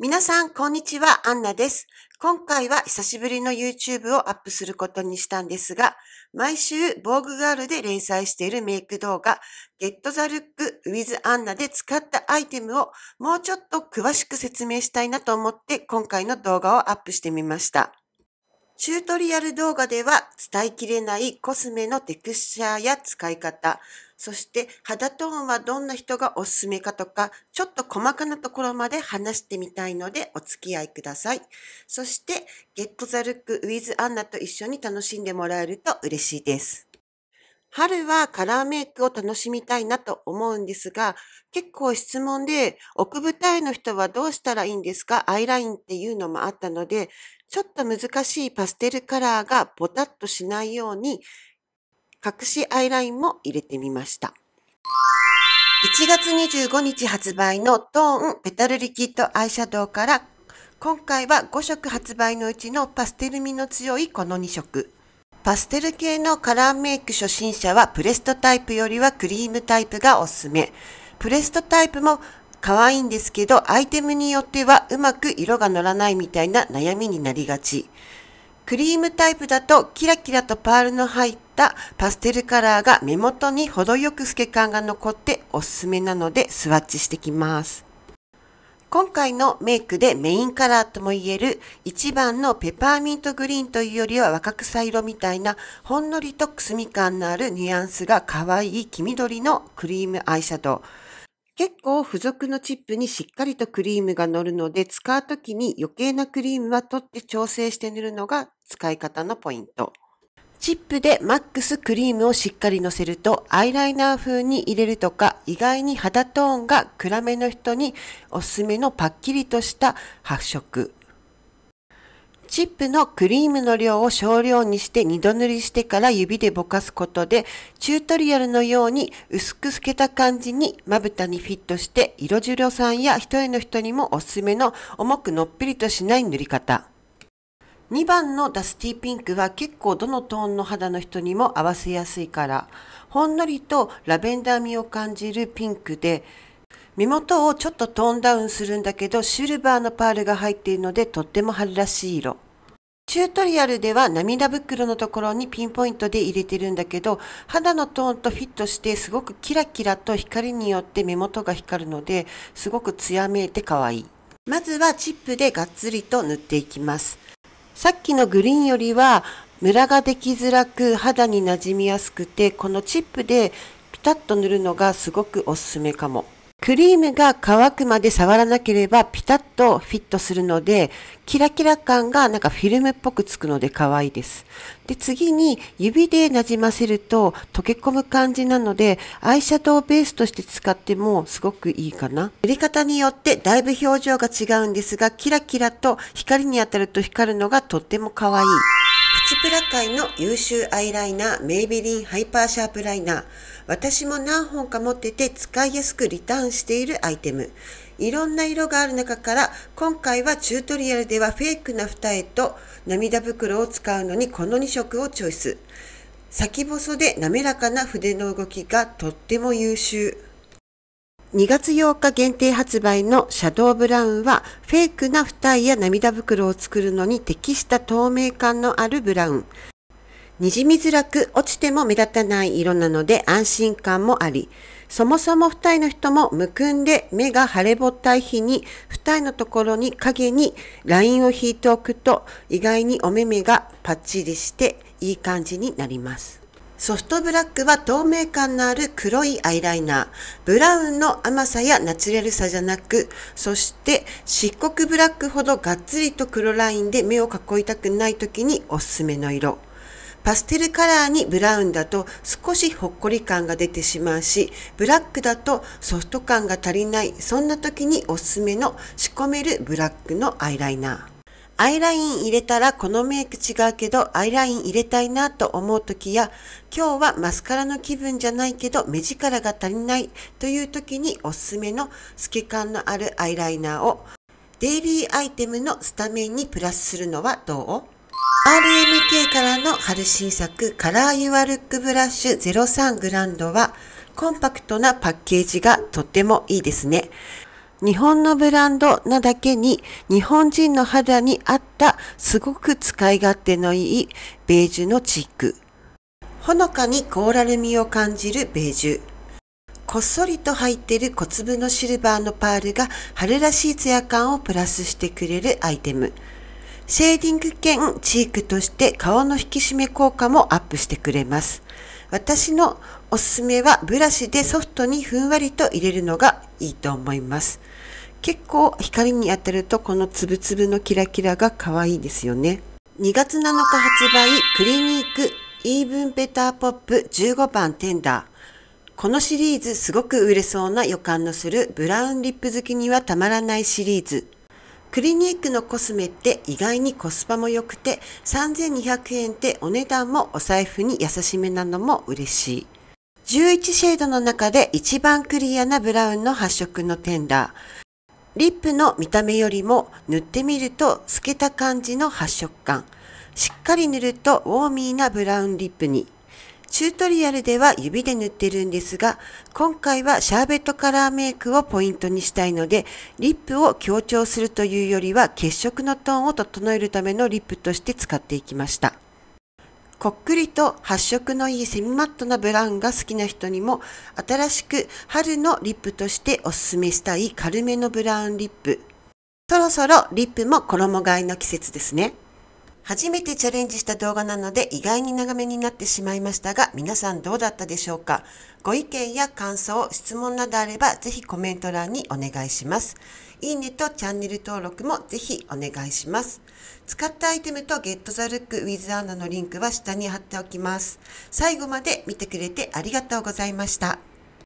皆さん、こんにちは。アンナです。今回は久しぶりの YouTube をアップすることにしたんですが、毎週、防具ガールで連載しているメイク動画、Get the Look with Anna で使ったアイテムをもうちょっと詳しく説明したいなと思って、今回の動画をアップしてみました。チュートリアル動画では伝えきれないコスメのテクスチャーや使い方、そして肌トーンはどんな人がおすすめかとか、ちょっと細かなところまで話してみたいのでお付き合いください。そして、Get the Look with Anna と一緒に楽しんでもらえると嬉しいです。春はカラーメイクを楽しみたいなと思うんですが、結構質問で奥二重の人はどうしたらいいんですかアイラインっていうのもあったので、ちょっと難しいパステルカラーがボタッとしないように、隠しアイラインも入れてみました。1月25日発売のトーンペタルリキッドアイシャドウから今回は5色発売のうちのパステル味の強いこの2色。パステル系のカラーメイク初心者はプレストタイプよりはクリームタイプがおすすめ。プレストタイプも可愛いんですけど、アイテムによってはうまく色が乗らないみたいな悩みになりがち。クリームタイプだとキラキラとパールの入ったパステルカラーが目元に程よく透け感が残っておすすめなのでスワッチしてきます。今回のメイクでメインカラーともいえる1番のペパーミントグリーンというよりは若草色みたいなほんのりとくすみ感のあるニュアンスが可愛い黄緑のクリームアイシャドウ。結構付属のチップにしっかりとクリームが乗るので使う時に余計なクリームは取って調整して塗るのが使い方のポイント。チップでマックスクリームをしっかりのせるとアイライナー風に入れるとか意外に肌トーンが暗めの人におすすめのパッキリとした発色。チップのクリームの量を少量にして2度塗りしてから指でぼかすことでチュートリアルのように薄く透けた感じにまぶたにフィットして色白さんや一重の人にもおすすめの重くのっぺりとしない塗り方。2番のダスティピンクは結構どのトーンの肌の人にも合わせやすいからほんのりとラベンダー味を感じるピンクで身元をちょっとトーンダウンするんだけどシルバーのパールが入っているのでとっても春らしい色チュートリアルでは涙袋のところにピンポイントで入れてるんだけど肌のトーンとフィットしてすごくキラキラと光によって目元が光るのですごくヤめいて可愛いまずはチップでがっつりと塗っていきますさっきのグリーンよりはムラができづらく肌になじみやすくてこのチップでピタッと塗るのがすごくおすすめかも。クリームが乾くまで触らなければピタッとフィットするので、キラキラ感がなんかフィルムっぽくつくので可愛いです。で、次に指でなじませると溶け込む感じなので、アイシャドウベースとして使ってもすごくいいかな。塗り方によってだいぶ表情が違うんですが、キラキラと光に当たると光るのがとっても可愛い。プチプラ界の優秀アイライナーメイビリンハイパーシャープライナー私も何本か持ってて使いやすくリターンしているアイテムいろんな色がある中から今回はチュートリアルではフェイクな二重と涙袋を使うのにこの2色をチョイス先細で滑らかな筆の動きがとっても優秀2月8日限定発売のシャドーブラウンはフェイクな二重や涙袋を作るのに適した透明感のあるブラウン。にじみづらく落ちても目立たない色なので安心感もあり、そもそも二重の人もむくんで目が腫れぼったい日に二重のところに影にラインを引いておくと意外にお目目がパッチリしていい感じになります。ソフトブラックは透明感のある黒いアイライナー。ブラウンの甘さやナチュラルさじゃなく、そして漆黒ブラックほどがっつりと黒ラインで目を囲いたくない時におすすめの色。パステルカラーにブラウンだと少しほっこり感が出てしまうし、ブラックだとソフト感が足りない、そんな時におすすめの仕込めるブラックのアイライナー。アイライン入れたらこのメイク違うけどアイライン入れたいなと思う時や今日はマスカラの気分じゃないけど目力が足りないという時におすすめの透け感のあるアイライナーをデイリーアイテムのスタメンにプラスするのはどう RMK からの春新作カラーユアルックブラッシュ03グランドはコンパクトなパッケージがとってもいいですね。日本のブランドなだけに日本人の肌に合ったすごく使い勝手のいいベージュのチーク。ほのかにコーラル味を感じるベージュ。こっそりと入っている小粒のシルバーのパールが春らしいツヤ感をプラスしてくれるアイテム。シェーディング兼チークとして顔の引き締め効果もアップしてくれます。私のおすすめはブラシでソフトにふんわりと入れるのがいいと思います。結構光に当たるとこのつぶつぶのキラキラが可愛いですよね。2月7日発売クリニークイーブンベターポップ15番テンダー。このシリーズすごく売れそうな予感のするブラウンリップ好きにはたまらないシリーズ。クリニックのコスメって意外にコスパも良くて3200円ってお値段もお財布に優しめなのも嬉しい。11シェードの中で一番クリアなブラウンの発色のテンダー。リップの見た目よりも塗ってみると透けた感じの発色感。しっかり塗るとウォーミーなブラウンリップに。チュートリアルでは指で塗ってるんですが、今回はシャーベットカラーメイクをポイントにしたいので、リップを強調するというよりは血色のトーンを整えるためのリップとして使っていきました。こっくりと発色のいいセミマットなブラウンが好きな人にも新しく春のリップとしておすすめしたい軽めのブラウンリップ。そろそろリップも衣替えの季節ですね。初めてチャレンジした動画なので意外に長めになってしまいましたが皆さんどうだったでしょうかご意見や感想、質問などあればぜひコメント欄にお願いします。いいねとチャンネル登録もぜひお願いします。使ったアイテムと Get the Look with Anna のリンクは下に貼っておきます。最後まで見てくれてありがとうございました。